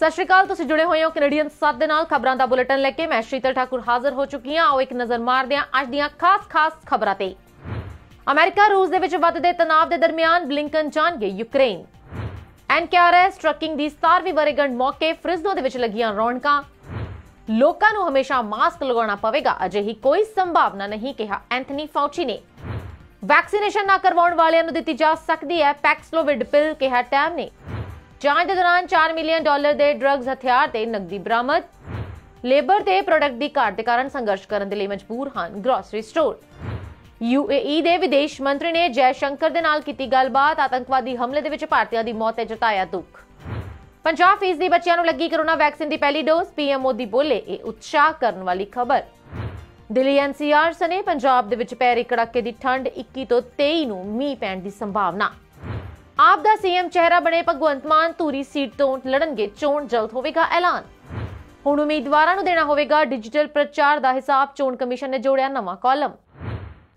ਸਤਿ ਸ਼੍ਰੀ ਅਕਾਲ ਤੁਸੀਂ ਜੁੜੇ ਹੋਏ ਹੋ ਕੈਨੇਡੀਅਨ ਸਾਥ ਦੇ ਨਾਲ ਖਬਰਾਂ ਦਾ ਬੁਲੇਟਿਨ ਲੈ ਕੇ ਮੈਂ ਸ਼ੀਤਲ ਠਾਕੁਰ ਹਾਜ਼ਰ ਹੋ ਚੁੱਕੀ ਹਾਂ ਆਓ ਇੱਕ ਨਜ਼ਰ ਮਾਰਦੇ ਹਾਂ ਅੱਜ ਦੀਆਂ ਖਾਸ-ਖਾਸ ਖਬਰਾਂ ਤੇ ਅਮਰੀਕਾ ਰੂਸ ਦੇ ਵਿੱਚ ਵੱਧਦੇ ਤਣਾਅ ਦੇ ਦਰਮਿਆਨ ਬਲਿੰਕਨ ਜਾਣਗੇ ਯੂਕਰੇਨ ਐਨਕੇਆਰਐਸ ਟਰਕਿੰਗ ਦੀ 17ਵੀਂ ਵਰੇਗੰਡ ਮੌਕੇ ਫ੍ਰਿਜ਼ਨੋ ਦੇ ਵਿੱਚ ਲੱਗੀਆਂ ਰੌਣਕਾਂ ਲੋਕਾਂ ਨੂੰ ਹਮੇਸ਼ਾ ਮਾਸਕ ਲਗਾਉਣਾ ਪਵੇਗਾ ਅਜਿਹੀ ਕੋਈ ਸੰਭਾਵਨਾ ਨਹੀਂ ਕਿਹਾ ਐਂਥਨੀ ਫਾਉਚੀ ਨੇ ਵੈਕਸੀਨੇਸ਼ਨ ਨਾ ਕਰਵਾਉਣ ਵਾਲਿਆਂ ਨੂੰ ਦਿੱਤੀ ਜਾ ਸਕਦੀ ਹੈ ਪੈਕਸਲੋਵਿਡ ਪਿਲ ਕਿਹਾ ਟੈਮ ਨੇ ਜਾਂਚ ਦੇ ਦੌਰਾਨ 4 ਮਿਲੀਅਨ ਡਾਲਰ ਦੇ ਡਰੱਗਸ ਹਥਿਆਰ ਤੇ ਨਕਦੀ ਬਰਾਮਦ ਲੇਬਰ ਤੇ ਪ੍ਰੋਡਕਟ ਦੀ ਘਾਟ ਦੇ ਕਾਰਨ ਸੰਘਰਸ਼ ਕਰਨ ਦੇ ਲਈ ਮਜਬੂਰ ਹਨ ਗ੍ਰੋਸਰੀ ਸਟੋਰ ਯੂਏਈ ਦੇ ਵਿਦੇਸ਼ ਮੰਤਰੀ ਨੇ ਜੈ ਸ਼ੰਕਰ ਦੇ ਨਾਲ ਕੀਤੀ ਗੱਲਬਾਤ ਆਤੰਕਵਾਦੀ ਹਮਲੇ ਦੇ ਵਿੱਚ ਭਾਰਤੀਆਂ ਦੀ ਮੌਤ ਤੇ ਜਤਾਇਆ ਦੁੱਖ 50% ਦੀ ਬੱਚਿਆਂ ਨੂੰ ਲੱਗੀ ਕਰੋਨਾ ਵੈਕਸੀਨ ਦੀ ਪਹਿਲੀ ਡੋਜ਼ ਪੀਐਮ ਮੋਦੀ ਬੋਲੇ ਇਹ ਉਤਸ਼ਾਹ ਕਰਨ ਵਾਲੀ ਖਬਰ ਦਿੱਲੀ ਐਨਸੀਆਰ ਸਨੇ ਪੰਜਾਬ ਦੇ ਵਿੱਚ ਪੈ ਰਹੀ ਕੜਾਕੇ ਦੀ ਠੰਡ 21 ਤੋਂ 23 ਨੂੰ ਮੀਂਹ ਪੈਣ ਦੀ ਸੰਭਾਵਨਾ ਆਪ ਦਾ ਸੀਐਮ ਚਿਹਰਾ ਬਣੇ ਭਗਵੰਤ ਮਾਨ ਧੂਰੀ ਸੀਟ ਤੋਂ ਲੜਨਗੇ ਚੋਣ ਜਲਦ ਹੋਵੇਗਾ ਐਲਾਨ ਹੁਣ ਉਮੀਦਵਾਰਾਂ ਨੂੰ ਦੇਣਾ ਹੋਵੇਗਾ ਡਿਜੀਟਲ ਪ੍ਰਚਾਰ ਦਾ ਹਿਸਾਬ ਚੋਣ ਕਮਿਸ਼ਨ ਨੇ ਜੋੜਿਆ ਨਵਾਂ ਕਾਲਮ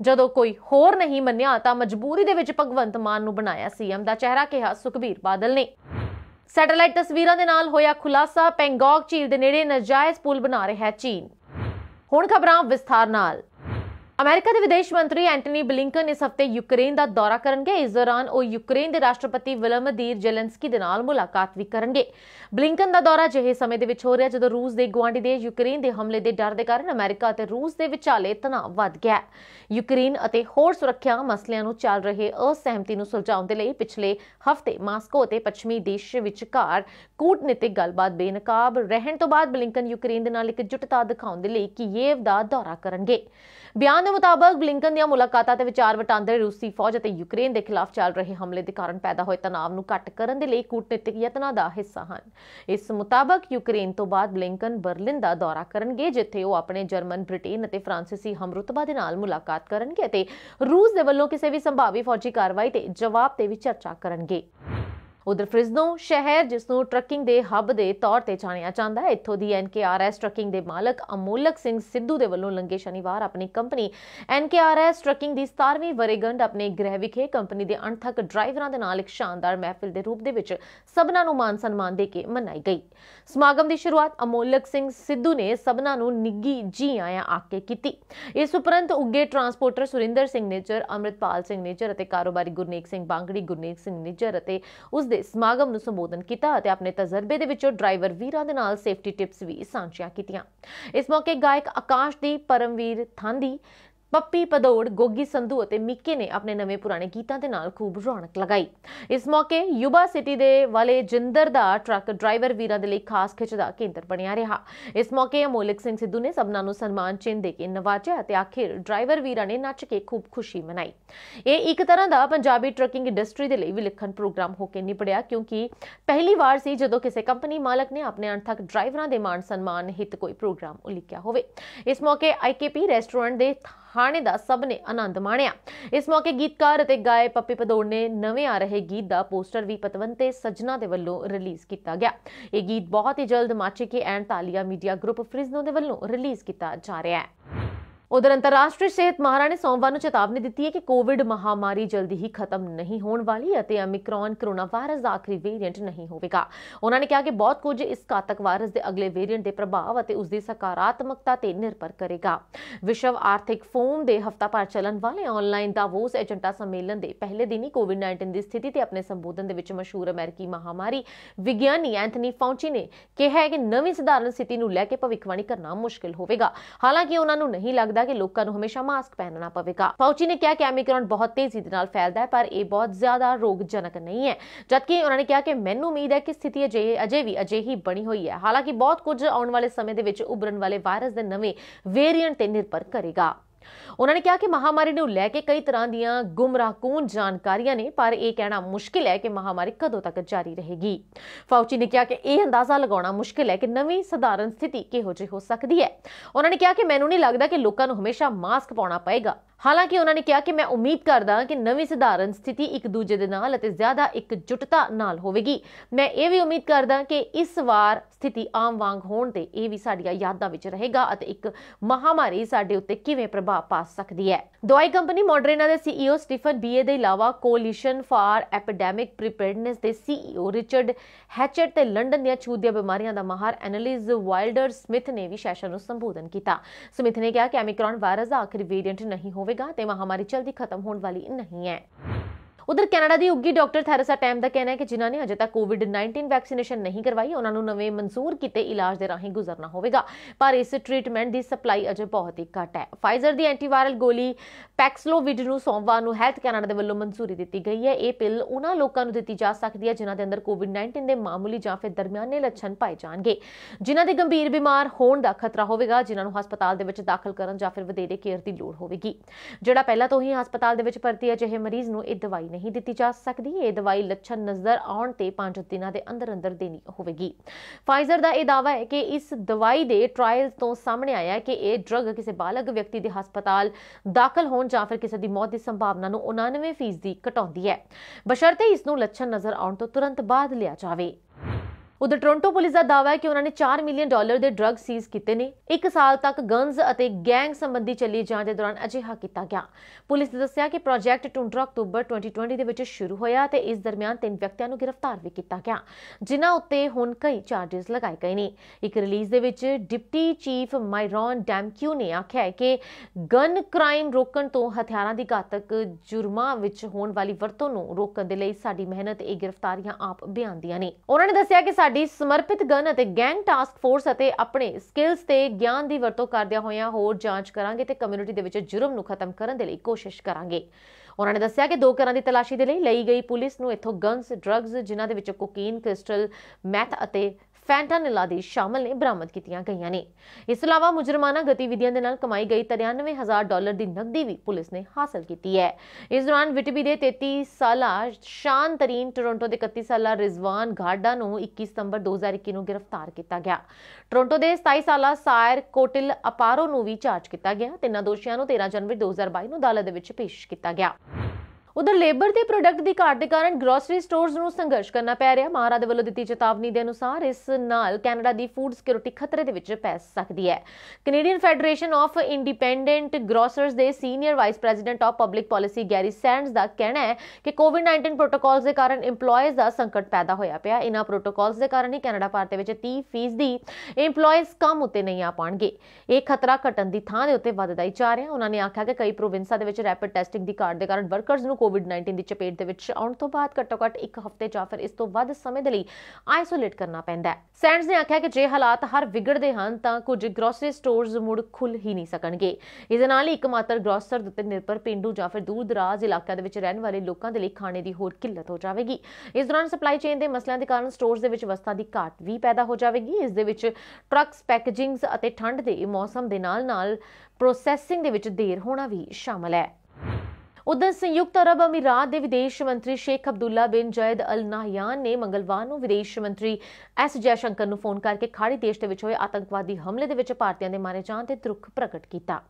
ਜਦੋਂ ਕੋਈ ਹੋਰ ਨਹੀਂ ਮੰਨਿਆ ਤਾਂ ਮਜਬੂਰੀ ਦੇ ਵਿੱਚ ਭਗਵੰਤ ਮਾਨ ਨੂੰ ਬਣਾਇਆ ਸੀਐਮ ਦਾ ਚਿਹਰਾ ਕਿਹਾ ਸੁਖਬੀਰ ਬਾਦਲ ਨੇ ਸੈਟੇਲਾਈਟ ਤਸਵੀਰਾਂ ਦੇ ਨਾਲ ਹੋਇਆ ਖੁਲਾਸਾ ਪੈਂਗੋਗ ਝੀਲ ਦੇ ਨੇੜੇ ਨਜਾਇਜ਼ ਪੁਲ ਬਣਾ ਰਿਹਾ ਹੈ ਚੀਨ ਹੁਣ ਖਬਰਾਂ ਵਿਸਥਾਰ ਨਾਲ ਅਮਰੀਕਾ ਦੇ ਵਿਦੇਸ਼ ਮੰਤਰੀ ਐਂਟਨੀ ਬਲਿੰਕਨ ਇਸ ਹਫਤੇ ਯੂਕਰੇਨ ਦਾ ਦੌਰਾ ਕਰਨਗੇ ਇਸ ਦੌਰਾਨ ਉਹ ਯੂਕਰੇਨ ਦੇ ਰਾਸ਼ਟਰਪਤੀ ਵਲਮਦੀਰ ਜ਼ੈਲੈਂਸਕੀ ਦੇ ਨਾਲ ਮੁਲਾਕਾਤ ਵੀ ਕਰਨਗੇ ਬਲਿੰਕਨ ਦਾ ਦੌਰਾ ਜਿਹੇ ਸਮੇਂ ਦੇ ਵਿੱਚ ਹੋ ਰਿਹਾ ਜਦੋਂ ਰੂਸ ਦੇ ਗਵਾਂਢੀ ਦੇ ਯੂਕਰੇਨ ਦੇ ਹਮਲੇ ਦੇ ਡਰ ਦੇ ਕਾਰਨ ਅਮਰੀਕਾ ਅਤੇ ਰੂਸ ਦੇ ਵਿਚਾਲੇ ਤਣਾਅ ਵੱਧ ਗਿਆ ਯੂਕਰੇਨ ਅਤੇ ਹੋਰ ਸੁਰੱਖਿਆ ਮਸਲਿਆਂ ਨੂੰ ਚੱਲ ਰਹੇ ਅਸਹਿਮਤੀ ਨੂੰ ਸੁਲਝਾਉਣ ਦੇ ਲਈ ਪਿਛਲੇ ਹਫਤੇ ਮਾਸਕੋ ਅਤੇ ਪੱਛਮੀ ਦੇਸ਼ ਵਿਚਕਾਰ ਕੂਟਨੀਤਿਕ ਗੱਲਬਾਤ ਬੇਨਕਾਬ ਰਹਿਣ ਤੋਂ ਬਾਅਦ ਬਲਿੰਕਨ ਯੂਕਰੇਨ ਦੇ ਨਾਲ ਇੱਕ ਜੁਟਤਾ ਦਿਖਾਉਣ ਦੇ ਲਈ ਕੀਏਵ ਦਾ ਦੌਰਾ ਕਰਨਗੇ ਬਿਆਨ ਦੇ ਮੁਤਾਬਕ ਬਲਿੰਕਨ ਦੀਆਂ ਮੁਲਾਕਾਤਾਂ ਤੇ ਵਿਚਾਰ ਵਟਾਂਦਰੇ ਰੂਸੀ ਫੌਜ ਅਤੇ ਯੂਕਰੇਨ ਦੇ ਖਿਲਾਫ ਚੱਲ ਰਹੇ ਹਮਲੇ ਦੇ ਕਾਰਨ ਪੈਦਾ ਹੋਏ ਤਣਾਅ ਨੂੰ ਘਟ ਕਰਨ ਦੇ ਲਈ ਕੂਟਨੀਤਿਕ ਯਤਨਾਂ ਦਾ ਹਿੱਸਾ ਹਨ ਇਸ ਮੁਤਾਬਕ ਯੂਕਰੇਨ ਤੋਂ ਬਾਅਦ ਬਲਿੰਕਨ ਬਰਲਿਨ ਦਾ ਦੌਰਾ ਕਰਨਗੇ ਜਿੱਥੇ ਉਹ ਆਪਣੇ ਜਰਮਨ ਬ੍ਰਿਟੇਨ ਅਤੇ ਫ੍ਰਾਂਸੀਸੀ ਹਮਰੁਤਬਾ ਦੇ ਨਾਲ ਮੁਲਾਕਾਤ ਕਰਨਗੇ ਅਤੇ ਰੂਸ ਦੇ ਵੱਲੋਂ ਕਿਸੇ ਵੀ ਸੰਭਾਵੀ ਫੌਜੀ ਕਾਰਵਾਈ ਤੇ ਜਵਾਬ ਤੇ ਵੀ ਚਰਚਾ ਕਰਨਗੇ ਉਧਰ ਫ੍ਰਿਜ਼ਨੋ ਸ਼ਹਿਰ ਜਿਸ ਨੂੰ ਟਰੱਕਿੰਗ ਦੇ ਹੱਬ ਦੇ ਤੌਰ ਤੇ ਜਾਣਿਆ ਜਾਂਦਾ ਹੈ ਇੱਥੋਂ ਦੀ ਐਨਕੇਆਰਐਸ ਟਰੱਕਿੰਗ ਦੇ ਮਾਲਕ ਅਮੋਲਕ ਸਿੰਘ ਸਿੱਧੂ ਦੇ ਵੱਲੋਂ ਲੰਗੇ ਸ਼ਨੀਵਾਰ ਆਪਣੀ ਕੰਪਨੀ ਐਨਕੇਆਰਐਸ ਟਰੱਕਿੰਗ ਦੀ 17ਵੀਂ ਵਰੇਗੰਢ ਆਪਣੇ ਗ੍ਰਹਿ ਵਿਖੇ ਕੰਪਨੀ ਦੇ ਅਣਥੱਕ ਡਰਾਈਵਰਾਂ ਦੇ ਨਾਲ ਇੱਕ ਸ਼ਾਨਦਾਰ ਮਹਿਫਿਲ ਦੇ ਰੂਪ ਦੇ ਵਿੱਚ ਸਭਨਾਂ ਨੂੰ ਮਾਨ ਸਨਮਾਨ ਦੇ ਕੇ ਮਨਾਈ ਗਈ ਸਮਾਗਮ ਦੀ ਸ਼ੁਰੂਆਤ ਅਮੋਲਕ ਸਿੰਘ ਸਿੱਧੂ ਨੇ ਸਭਨਾਂ ਨੂੰ ਨਿੱਗੀ ਜੀ ਆਇਆਂ ਆਕੇ ਕੀਤੀ ਇਸ ਉਪਰੰਤ ਉੱਗੇ ਟਰਾਂਸਪੋਰਟਰ ਸੁਰਿੰਦਰ ਸਿੰਘ ਨੇਜਰ ਅਮਰਿਤਪਾਲ ਸਿੰਘ ਨੇਜਰ ਅਤੇ ਕਾਰੋਬਾਰੀ ਗੁਰਨੇਕ ਸਿੰਘ ਬਾਂਗੜੀ ਗੁਰਨੇਕ ਸਿੰਘ ਨੇਜਰ ਅਤੇ ਉਸ ਦੇ ਸਮਾਗਮ ਨੂੰ ਸੰਬੋਧਨ ਕੀਤਾ ਅਤੇ ਆਪਣੇ ਤਜਰਬੇ ਦੇ ਵਿੱਚੋਂ ਡਰਾਈਵਰ ਵੀਰਾਂ ਦੇ ਨਾਲ ਸੇਫਟੀ ਟਿਪਸ ਵੀ ਸਾਂਝੀਆਂ ਕੀਤੀਆਂ ਇਸ ਮੌਕੇ ਗਾਇਕ ਆਕਾਸ਼ ਦੀ ਪਰਮਵੀਰ ਥਾਂਦੀ ਪੱਪੀ ਪਦੌੜ ਗੋਗੀ ਸੰਧੂ ਅਤੇ ਮਿੱਕੇ ਨੇ ਆਪਣੇ ਨਵੇਂ ਪੁਰਾਣੇ ਗੀਤਾਂ ਦੇ ਨਾਲ ਖੂਬ ਰੌਣਕ ਲਗਾਈ ਇਸ ਮੌਕੇ ਯੂਬਾ ਸਿਟੀ ਦੇ ਵਾਲੇ ਜਿੰਦਰ ਦਾ ਟਰੱਕ ਡਰਾਈਵਰ ਵੀਰਾਂ ਦੇ ਲਈ ਖਾਸ ਖਿੱਚ ਦਾ ਕੇਂਦਰ ਬਣਿਆ ਰਿਹਾ ਇਸ ਮੌਕੇ ਅਮੋਲਕ ਸਿੰਘ ਸਿੱਧੂ ਨੇ ਸਭਨਾਂ ਨੂੰ ਸਨਮਾਨ ਚਿੰਨ੍ਹ ਦੇ ਕੇ ਨਵਾਜਿਆ ਅਤੇ ਆਖਿਰ ਡਰਾਈਵਰ ਵੀਰਾਂ ਨੇ ਨੱਚ ਕੇ ਖੂਬ ਖੁਸ਼ੀ ਮਨਾਈ ਇਹ ਇੱਕ ਤਰ੍ਹਾਂ ਦਾ ਪੰਜਾਬੀ ਟਰੱਕਿੰਗ ਇੰਡਸਟਰੀ ਦੇ ਲਈ ਵਿਲੱਖਣ ਪ੍ਰੋਗਰਾਮ ਹੋ ਕੇ ਨਿਪੜਿਆ ਕਿਉਂਕਿ ਪਹਿਲੀ ਵਾਰ ਸੀ ਜਦੋਂ ਕਿਸੇ ਕੰਪਨੀ ਮਾਲਕ ਨੇ ਆਪਣੇ ਅਣਥਕ ਡਰਾਈਵਰਾਂ ਦੇ ਮਾਣ ਸਨਮਾਨ ਹਿੱਤ ਕੋਈ ਪ੍ਰੋਗਰਾਮ ਉਲੀਕਿਆ ਹੋਵੇ ਇਸ ਮੌਕੇ ਆਈਕੇਪੀ ਰੈਸਟੋਰੈਂਟ ਦੇ ਹਾਣੇ ਦਾ ਸਭ ਨੇ ਆਨੰਦ ਮਾਣਿਆ ਇਸ ਮੌਕੇ ਗੀਤਕਾਰ ਅਤੇ ਗਾਇ ਪੱਪੀ ਪਦੋੜ ਨੇ ਨਵੇਂ ਆ ਰਹੇ ਗੀਤ ਦਾ ਪੋਸਟਰ ਵੀ ਪਤਵੰਤੇ ਸਜਣਾ ਦੇ ਵੱਲੋਂ ਰਿਲੀਜ਼ ਕੀਤਾ ਗਿਆ ਇਹ ਗੀਤ ਬਹੁਤ ਹੀ ਜਲਦ ਮਾਚੇ ਕੇ ਐਂਡ ਤਾਲੀਆ ਮੀਡੀਆ ਗਰੁੱਪ ਫ੍ਰਿਜ਼ਨੋ ਦੇ ਵੱਲੋਂ ਰਿਲੀਜ਼ ਕੀਤਾ ਜਾ ਰਿਹਾ ਹੈ ਉਧਰ ਅੰਤਰਰਾਸ਼ਟਰੀ ਸਿਹਤ ਮਹਾਰਾ ਨੇ ਸੋਮਵਾਰ ਨੂੰ ਚੇਤਾਵਨੀ ਦਿੱਤੀ ਹੈ ਕਿ ਕੋਵਿਡ ਮਹਾਮਾਰੀ ਜਲਦੀ ਹੀ ਖਤਮ ਨਹੀਂ ਹੋਣ ਵਾਲੀ ਅਤੇ ਓਮਿਕਰੋਨ ਕਰੋਨਾ ਵਾਇਰਸ ਦਾ ਆਖਰੀ ਵੇਰੀਐਂਟ ਨਹੀਂ ਹੋਵੇਗਾ ਉਹਨਾਂ ਨੇ ਕਿਹਾ ਕਿ ਬਹੁਤ ਕੁਝ ਇਸ ਘਾਤਕ ਵਾਇਰਸ ਦੇ ਅਗਲੇ ਵੇਰੀਐਂਟ ਦੇ ਪ੍ਰਭਾਵ ਅਤੇ ਉਸ ਦੀ ਸਕਾਰਾਤਮਕਤਾ ਤੇ ਨਿਰਭਰ ਕਰੇਗਾ ਵਿਸ਼ਵ ਆਰਥਿਕ ਫੋਰਮ ਦੇ ਹਫਤਾ ਭਰ ਚੱਲਣ ਵਾਲੇ ਆਨਲਾਈਨ ਦਾਵੋਸ ਏਜੰਟਾ ਸੰਮੇਲਨ ਦੇ ਪਹਿਲੇ ਦਿਨ ਹੀ ਕੋਵਿਡ-19 ਦੀ ਸਥਿਤੀ ਤੇ ਆਪਣੇ ਸੰਬੋਧਨ ਦੇ ਵਿੱਚ ਮਸ਼ਹੂਰ ਅਮਰੀਕੀ ਮਹਾਮਾਰੀ ਵਿਗਿਆਨੀ ਐਂਥਨੀ ਫਾਉਂਚੀ ਨੇ ਕਿਹਾ ਕਿ ਨਵੀਂ ਸਧਾਰਨ ਸਥਿਤੀ ਨੂੰ ਲੈ ਕੇ ਭਵਿੱਖਬਾਣੀ ਕਰਨਾ ਮੁਸ਼ਕਲ ਹੋਵੇਗਾ ਹਾਲਾਂਕਿ ਉਹਨਾਂ ਨੂੰ ਨਹੀਂ ਲੱਗਦਾ ਹੋਵੇਗਾ ਕਿ ਲੋਕਾਂ ਨੂੰ ਹਮੇਸ਼ਾ ਮਾਸਕ ਪਹਿਨਣਾ ਪਵੇਗਾ ਫੌਜੀ ਨੇ ਕਿਹਾ ਕਿ ਐਮਿਕਰੋਨ ਬਹੁਤ ਤੇਜ਼ੀ ਦੇ ਨਾਲ ਫੈਲਦਾ ਹੈ ਪਰ ਇਹ ਬਹੁਤ ਜ਼ਿਆਦਾ ਰੋਗਜਨਕ ਨਹੀਂ ਹੈ ਜਦਕਿ ਉਹਨਾਂ ਨੇ ਕਿਹਾ ਕਿ ਮੈਨੂੰ ਉਮੀਦ ਹੈ ਕਿ ਸਥਿਤੀ ਅਜੇ ਅਜੇ ਵੀ ਅਜੇ ਹੀ ਬਣੀ ਹੋਈ ਹੈ ਹਾਲਾਂਕਿ ਬਹੁਤ ਕੁਝ ਆਉਣ ਵਾਲੇ ਸਮੇਂ ਦੇ ਵਿੱਚ ਉਭਰਨ ਵਾਲੇ ਵਾਇਰਸ ਦੇ ਨਵੇਂ ਵੇਰੀਐਂਟ ਤੇ ਨਿਰਭਰ ਕਰੇਗਾ ਉਹਨਾਂ ਨੇ ਕਿਹਾ ਕਿ ਮਹਾਮਾਰੀ ਨੂੰ ਲੈ ਕੇ ਕਈ ਤਰ੍ਹਾਂ ਦੀਆਂ ਗੁੰਮਰਾਹਕੂਨ ਜਾਣਕਾਰੀਆਂ ਨੇ ਪਰ ਇਹ ਕਹਿਣਾ ਮੁਸ਼ਕਿਲ ਹੈ ਕਿ ਮਹਾਮਾਰੀ ਕਦੋਂ ਤੱਕ ਜਾਰੀ ਰਹੇਗੀ ਫਾਉਚੀ ਨੇ ਕਿਹਾ ਕਿ ਇਹ ਅੰਦਾਜ਼ਾ ਲਗਾਉਣਾ ਮੁਸ਼ਕਿਲ ਹੈ ਕਿ ਨਵੀਂ ਸਧਾਰਨ ਸਥਿਤੀ ਕਿਹੋ ਜਿਹੀ ਹੋ ਸਕਦੀ ਹੈ ਉਹਨਾਂ ਨੇ ਕਿਹਾ ਕਿ ਮੈਨੂੰ ਨਹੀਂ ਲੱਗਦਾ ਕਿ ਲੋਕਾਂ ਨੂੰ ਹਮੇਸ਼ਾ ਮਾਸਕ ਪਾਉਣਾ ਪਏਗਾ ਹਾਲਾਂਕਿ ਉਹਨਾਂ ਨੇ ਕਿਹਾ ਕਿ ਮੈਂ ਉਮੀਦ ਕਰਦਾ ਕਿ ਨਵੀਂ ਸਧਾਰਨ ਸਥਿਤੀ ਇੱਕ ਦੂਜੇ ਦੇ ਨਾਲ ਅਤੇ ਜ਼ਿਆਦਾ ਇੱਕ ਜੁਟਤਾ ਨਾਲ ਹੋਵੇਗੀ ਮੈਂ ਇਹ ਵੀ ਉਮੀਦ ਕਰਦਾ ਕਿ ਇਸ ਵਾਰ ਸਥਿਤੀ ਆਮ ਵਾਂਗ ਹੋਣ ਤੇ ਇਹ ਵੀ ਸਾਡੀਆਂ ਯਾਦਾਂ ਵਿੱਚ ਰਹੇਗਾ ਅਤੇ ਇੱਕ ਮਹਾਮਾਰੀ ਸਾਡੇ ਉੱਤੇ ਕਿਵੇਂ ਪ੍ਰਭਾਵ ਪਾ ਸਕਦੀ ਹੈ ਦਵਾਈ ਕੰਪਨੀ ਮੋਡਰਨਾ ਦੇ ਸੀਈਓ e ਸਟੀਫਨ ਬੀਏ ਦੇ ਇਲਾਵਾ ਕੋਲੀਸ਼ਨ ਫਾਰ ਐਪੀਡੈਮਿਕ ਪ੍ਰੀਪੇਅਰਡਨੈਸ ਦੇ ਸੀਈਓ e ਰਿਚਰਡ ਹੈਚਟ ਤੇ ਲੰਡਨ ਦੀਆਂ ਛੂਤ ਬਿਮਾਰੀਆਂ ਦਾ ਮਾਹਰ ਐਨਾਲਿਸ ਵਾਈਲਡਰ ਸਮਿਥ ਨੇ ਵੀ ਸੈਸ਼ਨ ਨੂੰ ਸੰਬੋਧਨ ਕੀਤਾ ਸਮਿਥ ਨੇ ਕਿਹਾ ਕਿ ਐਮਿਕਰੋਨ ਵਾਇਰਸ ਦਾ ਆਖਰੀ ਵੇਰੀਐਂਟ ਨਹੀਂ ਹੋਵੇ ਹੋਵੇਗਾ ਤੇ ਮਹਾਮਾਰੀ ਜਲਦੀ ਖਤਮ ਹੋਣ ਵਾਲੀ ਨਹੀਂ ਹੈ ਉਧਰ ਕੈਨੇਡਾ ਦੀ ਉੱਗੀ ਡਾਕਟਰ ਥੈਰੇਸਾ ਟੈਮ ਦਾ ਕਹਿਣਾ ਹੈ ਕਿ ਜਿਨ੍ਹਾਂ ਨੇ ਅਜੇ ਤੱਕ ਕੋਵਿਡ-19 ਵੈਕਸੀਨੇਸ਼ਨ ਨਹੀਂ ਕਰਵਾਈ ਉਹਨਾਂ ਨੂੰ ਨਵੇਂ ਮਨਜ਼ੂਰ ਕੀਤੇ ਇਲਾਜ ਦੇ ਰਾਹੀਂ ਗੁਜ਼ਰਨਾ ਹੋਵੇਗਾ ਪਰ ਇਸ ਟ੍ਰੀਟਮੈਂਟ ਦੀ ਸਪਲਾਈ ਅਜੇ ਬਹੁਤ ਹੀ ਘੱਟ ਹੈ ਫਾਈਜ਼ਰ ਦੀ ਐਂਟੀਵਾਇਰਲ ਗੋਲੀ ਪੈਕਸਲੋਵਿਡ ਨੂੰ ਸੋਮਵਾਰ ਨੂੰ ਹੈਲਥ ਕੈਨੇਡਾ ਦੇ ਵੱਲੋਂ ਮਨਜ਼ੂਰੀ ਦਿੱਤੀ ਗਈ ਹੈ ਇਹ ਪਿਲ ਉਹਨਾਂ ਲੋਕਾਂ ਨੂੰ ਦਿੱਤੀ ਜਾ ਸਕਦੀ ਹੈ ਜਿਨ੍ਹਾਂ ਦੇ ਅੰਦਰ ਕੋਵਿਡ-19 ਦੇ ਮਾਮੂਲੀ ਜਾਂ ਫਿਰ ਦਰਮਿਆਨੇ ਲੱਛਣ ਪਾਏ ਜਾਣਗੇ ਜਿਨ੍ਹਾਂ ਦੇ ਗੰਭੀਰ ਬਿਮਾਰ ਹੋਣ ਦਾ ਖਤਰਾ ਹੋਵੇਗਾ ਜਿਨ੍ਹਾਂ ਨੂੰ ਹਸਪਤਾਲ ਦੇ ਵਿੱਚ ਦਾਖਲ ਕਰਨ ਜਾਂ ਫਿਰ ਵਧੇਰੇ ਕੇਅਰ ਦੀ ਲੋੜ ਹੋਵੇਗੀ ਜਿਹੜਾ ਪਹਿਲਾਂ ਤੋਂ ਹੀ ਹਸਪਤਾਲ ਦੇ ਵਿੱਚ ਭਰਤੀ ਜਿਹੇ ਮਰੀਜ਼ ਨੂੰ ਇਹ ਦਵਾਈ ਨਹੀਂ ਦਿੱਤੀ ਜਾ ਸਕਦੀ ਇਹ ਦਵਾਈ ਲੱਛਣ ਨਜ਼ਰ ਆਉਣ ਤੇ 5 ਦਿਨਾਂ ਦੇ ਅੰਦਰ ਅੰਦਰ ਦੇਣੀ ਹੋਵੇਗੀ ਫਾਈਜ਼ਰ ਦਾ ਇਹ ਦਾਵਾ ਹੈ ਕਿ ਇਸ ਦਵਾਈ ਦੇ ਟ੍ਰਾਇਲਸ ਤੋਂ ਸਾਹਮਣੇ ਆਇਆ ਹੈ ਕਿ ਇਹ ਡਰਗ ਕਿਸੇ ਬਾਲਗ ਵਿਅਕਤੀ ਦੇ ਹਸਪਤਾਲ ਦਾਖਲ ਹੋਣ ਜਾਂ ਫਿਰ ਕਿਸੇ ਦੀ ਮੌਤ ਦੀ ਸੰਭਾਵਨਾ ਨੂੰ 99% ਘਟਾਉਂਦੀ ਹੈ ਬਸ਼ਰਤੇ ਇਸ ਨੂੰ ਲੱਛਣ ਨਜ਼ਰ ਆਉਣ ਤੋਂ ਤੁਰੰਤ ਬਾਅਦ ਲਿਆ ਜਾਵੇ ਉਧਰ ਟੋਰਾਂਟੋ ਪੁਲਿਸ ਦਾ ਦਾਅਵਾ ਹੈ ਕਿ ਉਹਨਾਂ ਨੇ 4 ਮਿਲੀਅਨ ਡਾਲਰ ਦੇ ਡਰੱਗ ਸੀਜ਼ ਕੀਤੇ ਨੇ 1 ਸਾਲ ਤੱਕ ਗਨਸ ਅਤੇ ਗੈਂਗ ਸੰਬੰਧੀ ਚੱਲੀ ਜਾਂਚ ਦੇ ਦੌਰਾਨ ਅਜਿਹਾ ਕੀਤਾ ਗਿਆ ਪੁਲਿਸ ਨੇ ਦੱਸਿਆ ਕਿ ਪ੍ਰੋਜੈਕਟ ਟੁੰਡਰਾ ਅਕਤੂਬਰ 2020 ਦੇ ਵਿੱਚ ਸ਼ੁਰੂ ਹੋਇਆ ਤੇ ਇਸ ਦਰਮਿਆਨ ਤਿੰਨ ਵਿਅਕਤੀਆਂ ਨੂੰ ਗ੍ਰਿਫਤਾਰ ਵੀ ਕੀਤਾ ਗਿਆ ਜਿਨ੍ਹਾਂ ਉੱਤੇ ਹੁਣ ਕਈ ਚਾਰजेस ਲਗਾਏ ਗਏ ਨੇ ਇੱਕ ਰਿਲੀਜ਼ ਦੇ ਵਿੱਚ ਡਿਪਟੀ ਚੀਫ ਮਾਈਰਨ ਡੈਮਕਿਊ ਨੇ ਆਖਿਆ ਹੈ ਕਿ ਗਨ ਕ੍ਰਾਈਮ ਰੋਕਣ ਤੋਂ ਹਥਿਆਰਾਂ ਦੀ ਘਾਤਕ ਜੁਰਮਾਂ ਵਿੱਚ ਹੋਣ ਵਾਲੀ ਵਰਤੋਂ ਨੂੰ ਰੋਕਣ ਦੇ ਲਈ ਸਾਡੀ ਮਿਹਨਤ ਇਹ ਗ੍ਰਿਫਤਾਰੀਆਂ ਆਪ ਬਿਆਨਦੀਆਂ ਨੇ ਉਹਨਾਂ ਨੇ ਦੱਸਿਆ ਕਿ ਸਾਡੀ ਸਮਰਪਿਤ ਗਨ ਅਤੇ ਗੈਂਗ ਟਾਸਕ ਫੋਰਸ ਅਤੇ ਆਪਣੇ ਸਕਿੱਲਸ ਤੇ ਗਿਆਨ ਦੀ ਵਰਤੋਂ ਕਰਦਿਆਂ ਹੋਇਆਂ ਹੋਰ ਜਾਂਚ ਕਰਾਂਗੇ ਤੇ ਕਮਿਊਨਿਟੀ ਦੇ ਵਿੱਚ ਜੁਰਮ ਨੂੰ ਖਤਮ ਕਰਨ ਦੇ ਲਈ ਕੋਸ਼ਿਸ਼ ਕਰਾਂਗੇ ਉਹਨਾਂ ਨੇ ਦੱਸਿਆ ਕਿ ਦੋ ਘਰਾਂ ਦੀ ਤਲਾਸ਼ੀ ਦੇ ਲਈ ਲਈ ਗਈ ਪੁਲਿਸ ਨੂੰ ਇੱਥੋਂ ਗਨਸ ਡਰੱਗਸ ਜਿਨ੍ਹਾਂ ਦੇ ਵਿੱਚ ਕੋਕੀਨ ਕ੍ਰਿਸਟਲ ਮੈਥ ਅਤੇ ਫੈਂਟਾਨਿਲ ਆਦਿ ਸ਼ਾਮਲ ਨੇ ਬਰਾਮਦ ਕੀਤੀਆਂ ਗਈਆਂ ਨੇ ਇਸ ਤੋਂ ਇਲਾਵਾ ਮੁਜਰਮਾਨਾ ਗਤੀਵਿਧੀਆਂ ਦੇ ਨਾਲ ਕਮਾਈ ਗਈ 93000 ਡਾਲਰ ਦੀ ਨਕਦੀ ਵੀ ਪੁਲਿਸ ਨੇ ਹਾਸਲ ਕੀਤੀ ਹੈ ਇਸ ਦੌਰਾਨ ਵਿਟਬੀ ਦੇ 33 ਸਾਲਾ ਸ਼ਾਨਤਰੀਨ ਟੋਰਾਂਟੋ ਦੇ 31 ਸਾਲਾ ਰਿਜ਼ਵਾਨ ਘਾਡਾ ਨੂੰ 21 ਸਤੰਬਰ 2021 ਨੂੰ ਗ੍ਰਿਫਤਾਰ ਕੀਤਾ ਗਿਆ ਟੋਰਾਂਟੋ ਦੇ 27 ਸਾਲਾ ਸਾਇਰ ਕੋਟਿਲ ਅਪਾਰੋ ਨੂੰ ਵੀ ਚਾਰਜ ਕੀਤਾ ਗਿਆ ਤਿੰਨਾਂ ਦੋਸ਼ੀਆਂ ਨੂੰ 13 ਜਨਵਰੀ 2022 ਨੂੰ ਅਦਾਲਤ ਦੇ ਵਿੱਚ ਪੇਸ਼ ਕੀਤਾ ਗਿਆ ਉਧਰ ਲੇਬਰ ਦੇ ਪ੍ਰੋਡਕਟ ਦੀ ਘਾਟ ਦੇ ਕਾਰਨ ਗਰੋਸਰੀ ਸਟੋਰਸ ਨੂੰ ਸੰਘਰਸ਼ ਕਰਨਾ ਪੈ ਰਿਹਾ ਮਹਾਰਾ ਦੇ ਵੱਲੋਂ ਦਿੱਤੀ ਚੇਤਾਵਨੀ ਦੇ ਅਨੁਸਾਰ ਇਸ ਨਾਲ ਕੈਨੇਡਾ ਦੀ ਫੂਡ ਸਿਕਿਉਰਿਟੀ ਖਤਰੇ ਦੇ ਵਿੱਚ ਪੈ ਸਕਦੀ ਹੈ Canadian federation of independent grocers ਦੇ senior vice president of public policy Gary Sands ਦਾ ਕਹਿਣਾ ਹੈ ਕਿ ਕੋਵਿਡ-19 ਪ੍ਰੋਟੋਕਾਲਸ ਦੇ ਕਾਰਨ EMPLOYEES ਦਾ ਸੰਕਟ ਪੈਦਾ ਹੋਇਆ ਪਿਆ ਇਹਨਾਂ ਪ੍ਰੋਟੋਕਾਲਸ ਦੇ ਕਾਰਨ ਹੀ ਕੈਨੇਡਾ ਭਾਰਤ ਦੇ ਵਿੱਚ 30% ਦੀ EMPLOYEES ਕੰਮ ਉੱਤੇ ਨਹੀਂ ਆ ਪਾਣਗੇ ਇਹ ਖਤਰਾ ਘਟਣ ਦੀ ਥਾਂ ਦੇ ਉੱਤੇ ਵੱਧਦਾ ਹੀ ਜਾ ਰਿਹਾ ਉਹਨਾਂ ਨੇ ਆਖਿਆ ਕਿ ਕਈ ਪ੍ਰੋਵਿੰਸਾਂ ਦੇ ਵਿੱਚ ਰੈਪਿਡ ਟੈਸਟਿੰਗ ਦੀ ਘਾਟ ਦੇ ਕਾਰਨ ਵਰਕਰਸ ਨੂੰ ਕੋਵਿਡ-19 ਦੀ ਚਪੇਟ ਦੇ ਵਿੱਚ ਆਉਣ ਤੋਂ ਬਾਅਦ ਘੱਟੋ-ਘੱਟ ਇੱਕ ਹਫ਼ਤੇ ਜਾਂ ਫਿਰ ਇਸ ਤੋਂ ਵੱਧ ਸਮੇਂ ਦੇ ਲਈ ਆਈਸੋਲੇਟ ਕਰਨਾ ਪੈਂਦਾ ਹੈ ਸੈਂਡਸ ਨੇ ਆਖਿਆ ਕਿ ਜੇ ਹਾਲਾਤ ਹਰ ਵਿਗੜਦੇ ਹਨ ਤਾਂ ਕੁਝ ਗਰੋਸਰੀ ਸਟੋਰਸ ਮੁੜ ਖੁੱਲ ਹੀ ਨਹੀਂ ਸਕਣਗੇ ਇਸ ਦੇ ਨਾਲ ਹੀ ਇੱਕਮਾਤਰ ਗਰੋਸਰ ਦੇ ਉੱਤੇ ਨਿਰਭਰ ਪਿੰਡੂ ਜਾਂ ਫਿਰ ਦੂਰ ਦਰਾਜ ਇਲਾਕਿਆਂ ਦੇ ਵਿੱਚ ਰਹਿਣ ਵਾਲੇ ਲੋਕਾਂ ਦੇ ਲਈ ਖਾਣੇ ਦੀ ਹੋਰ ਕਿੱਲਤ ਹੋ ਜਾਵੇਗੀ ਇਸ ਦੌਰਾਨ ਸਪਲਾਈ ਚੇਨ ਦੇ ਮਸਲਿਆਂ ਦੇ ਕਾਰਨ ਸਟੋਰਸ ਦੇ ਵਿੱਚ ਵਸਤਾਂ ਦੀ ਘਾਟ ਵੀ ਪੈਦਾ ਹੋ ਜਾਵੇਗੀ ਇਸ ਦੇ ਵਿੱਚ ਟਰੱਕਸ ਪੈਕੇਜਿੰਗਸ ਅਤੇ ਠੰਡ ਦੇ ਮੌਸਮ ਦੇ ਨਾਲ ਨਾਲ ਪ੍ਰੋਸੈਸਿੰਗ ਦੇ ਵਿੱਚ ਦੇਰ ਹੋਣਾ ਵੀ ਸ਼ਾਮਲ ਹੈ ਉਦਨ ਸੰਯੁਕਤ ਅਰਬ ਅਮੀਰਾਤ ਦੇ ਵਿਦੇਸ਼ ਮੰਤਰੀ ਸ਼ੇਖ ਅਬਦੁੱਲਾ ਬਿਨ ਜੈਦ ਅਲ ਨਾਹਿਆਨ ਨੇ ਮੰਗਲਵਾਰ ਨੂੰ ਵਿਦੇਸ਼ ਮੰਤਰੀ ਐਸ ਜੈਸ਼ੰਕਰ ਨੂੰ ਫੋਨ ਕਰਕੇ ਖਾੜੀ ਦੇਸ਼ ਦੇ ਵਿੱਚ ਹੋਏ ਆਤੰਕਵਾਦੀ ਹਮਲੇ ਦੇ ਵਿੱਚ ਭਾਰਤੀਆਂ ਦੇ ਮਾਰੇ ਜਾਣ ਤੇ ਦੁੱਖ ਪ੍ਰਗਟ ਕੀਤਾ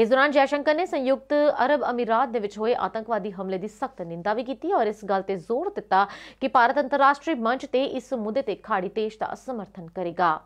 ਇਸ ਦੌਰਾਨ ਜੈਸ਼ੰਕਰ ਨੇ ਸੰਯੁਕਤ ਅਰਬ ਅਮੀਰਾਤ ਦੇ ਵਿੱਚ ਹੋਏ ਆਤੰਕਵਾਦੀ ਹਮਲੇ ਦੀ ਸਖਤ ਨਿੰਦਾ ਵੀ ਕੀਤੀ ਔਰ ਇਸ ਗੱਲ ਤੇ ਜ਼ੋਰ ਦਿੱਤਾ ਕਿ ਭਾਰਤ ਅੰਤਰਰਾਸ਼ਟਰੀ ਮੰਚ ਤੇ ਇਸ ਮੁੱਦੇ ਤੇ ਖਾੜੀ ਦੇਸ਼ ਦਾ ਸਮਰਥਨ ਕਰੇਗਾ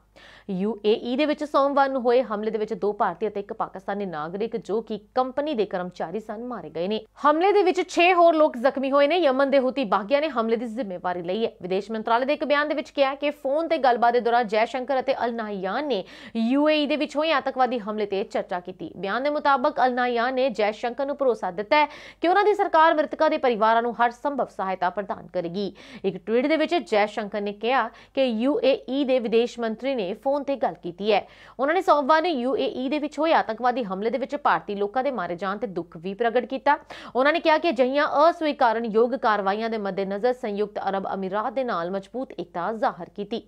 ਯੂਏਈ ਦੇ ਵਿੱਚ ਸੋਮਵਾਰ ਨੂੰ ਹੋਏ ਹਮਲੇ ਦੇ ਵਿੱਚ ਦੋ ਭਾਰਤੀ ਅਤੇ ਇੱਕ ਪਾਕਿਸਤਾਨੀ ਨਾਗਰਿਕ ਜੋ ਕਿ ਕੰਪਨੀ ਦੇ ਕਰਮਚਾਰੀ ਸਨ ਮਾਰੇ ਗਏ ਨੇ ਹਮਲੇ ਦੇ ਵਿੱਚ 6 ਹੋਰ ਲੋਕ ਜ਼ਖਮੀ ਹੋਏ ਨੇ ਯਮਨ ਦੇ ਹੁਤੀ ਬਾਗਿਆ ਨੇ ਹਮਲੇ ਦੀ ਜ਼ਿੰਮੇਵਾਰੀ ਲਈ ਹੈ ਵਿਦੇਸ਼ ਮੰਤਰਾਲੇ ਦੇ ਇੱਕ ਬਿਆਨ ਦੇ ਵਿੱਚ ਕਿਹਾ ਕਿ ਫੋਨ ਤੇ ਗੱਲਬਾਤ ਦੇ ਦੌਰਾਨ ਜੈ ਸ਼ੰਕਰ ਅਤੇ ਅਲ ਨਾਹਿਆਨ ਨੇ ਯੂਏਈ ਦੇ ਵਿੱਚ ਹੋਏ ਆਤੰਕਵਾਦੀ ਹਮਲੇ ਤੇ ਚਰਚਾ ਕੀਤੀ ਬਿਆਨ ਦੇ ਮੁਤਾਬਕ ਅਲ ਨਾਹਿਆਨ ਨੇ ਜੈ ਸ਼ੰਕਰ ਨੂੰ ਭਰੋਸਾ ਦਿੱਤਾ ਹੈ ਕਿ ਉਹਨਾਂ ਦੀ ਸਰਕਾਰ ਮ੍ਰਿਤਕਾਂ ਦੇ ਪਰਿਵਾਰਾਂ ਨੂੰ ਹਰ ਸੰਭਵ ਸਹਾਇਤਾ ਪ੍ਰਦਾਨ ਕਰੇਗੀ ਇੱਕ ਟਵੀਟ ਦੇ ਵਿੱਚ ਜੈ ਸ਼ੰਕਰ ਨੇ ਕਿਹਾ ਕਿ ਯੂਏਈ ਦੇ ਵਿਦੇਸ਼ ਮੰਤਰੀ ਨੇ ਨੇ ਫੋਨ ਤੇ ਗੱਲ ਕੀਤੀ ਹੈ ਉਹਨਾਂ ਨੇ ਸੋਮਵਾਰ ਨੂੰ ਯੂਏਈ ਦੇ ਵਿੱਚ ਹੋਏ ਆਤੰਕਵਾਦੀ ਹਮਲੇ ਦੇ ਵਿੱਚ ਭਾਰਤੀ ਲੋਕਾਂ ਦੇ ਮਾਰੇ ਜਾਣ ਤੇ ਦੁੱਖ ਵੀ ਪ੍ਰਗਟ ਕੀਤਾ ਉਹਨਾਂ ਨੇ ਕਿਹਾ ਕਿ ਅਜਿਹੀਆਂ ਅਸਵੀਕਾਰਨਯੋਗ ਕਾਰਵਾਈਆਂ ਦੇ ਮੱਦੇਨਜ਼ਰ ਸੰਯੁਕਤ ਅਰਬ ਅਮੀਰਾਤ ਦੇ ਨਾਲ ਮਜ਼ਬੂਤ ਇਕਤਾ ਜ਼ਾਹਰ ਕੀਤੀ